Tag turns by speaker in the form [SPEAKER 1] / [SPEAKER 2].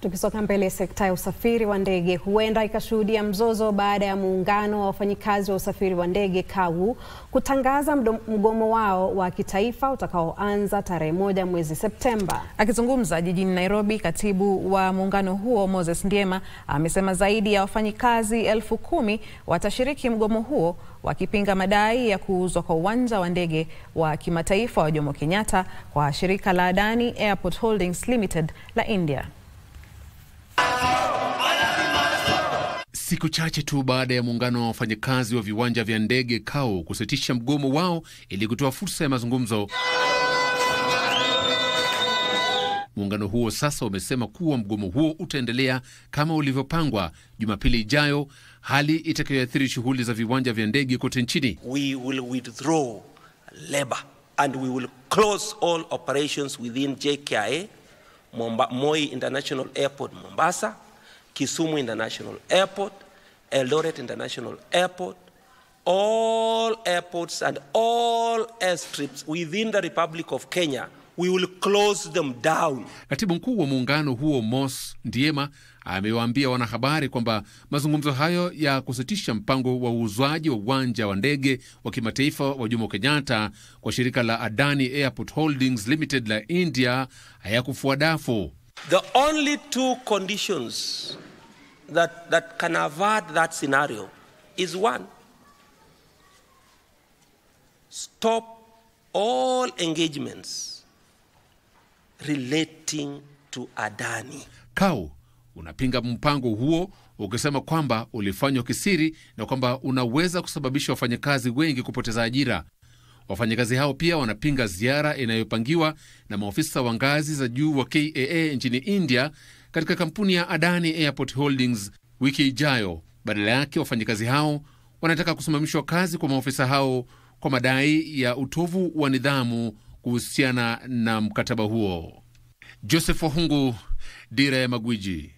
[SPEAKER 1] Tukisonga mbele, sekta ya usafiri wa ndege huenda ikashuhudia mzozo baada ya muungano wa wafanyikazi wa usafiri wa ndege KAWU kutangaza mgomo wao wa kitaifa utakaoanza tarehe moja mwezi Septemba. Akizungumza jijini Nairobi, katibu wa muungano huo Moses Ndiema amesema zaidi ya wafanyikazi elfu kumi watashiriki mgomo huo wakipinga madai ya kuuzwa kwa uwanja wa ndege wa kimataifa wa Jomo Kenyatta kwa shirika la Adani Airport Holdings Limited la India.
[SPEAKER 2] Siku chache tu baada ya muungano wa wafanyakazi wa viwanja vya ndege kao kusitisha mgomo wao ili kutoa fursa ya mazungumzo, muungano huo sasa umesema kuwa mgomo huo utaendelea kama ulivyopangwa Jumapili ijayo, hali itakayoathiri shughuli za viwanja vya ndege kote nchini.
[SPEAKER 3] We will withdraw labor and we will close all operations within JKIA Moi International Airport Mombasa Kisumu International Airport, Eldoret International Airport, all airports and all airstrips within
[SPEAKER 2] the Republic of Kenya we will close them down. Katibu mkuu wa muungano huo Mos Ndiema amewaambia wanahabari kwamba mazungumzo hayo ya kusitisha mpango wa uuzwaji wa uwanja wa ndege wa kimataifa wa Jomo Kenyatta kwa shirika la Adani Airport Holdings Limited la India hayakufua dafu. The only
[SPEAKER 3] two conditions that, that can avert that scenario is one stop all
[SPEAKER 2] engagements relating to Adani. Kau unapinga mpango huo ukisema kwamba ulifanywa kisiri na kwamba unaweza kusababisha wafanyakazi wengi kupoteza ajira. Wafanyakazi hao pia wanapinga ziara inayopangiwa na maofisa wa ngazi za juu wa KAA nchini India katika kampuni ya Adani Airport Holdings wiki ijayo. Badala yake, wafanyakazi hao wanataka kusimamishwa kazi kwa maofisa hao kwa madai ya utovu wa nidhamu kuhusiana na mkataba huo. Joseph Dira ya Magwiji.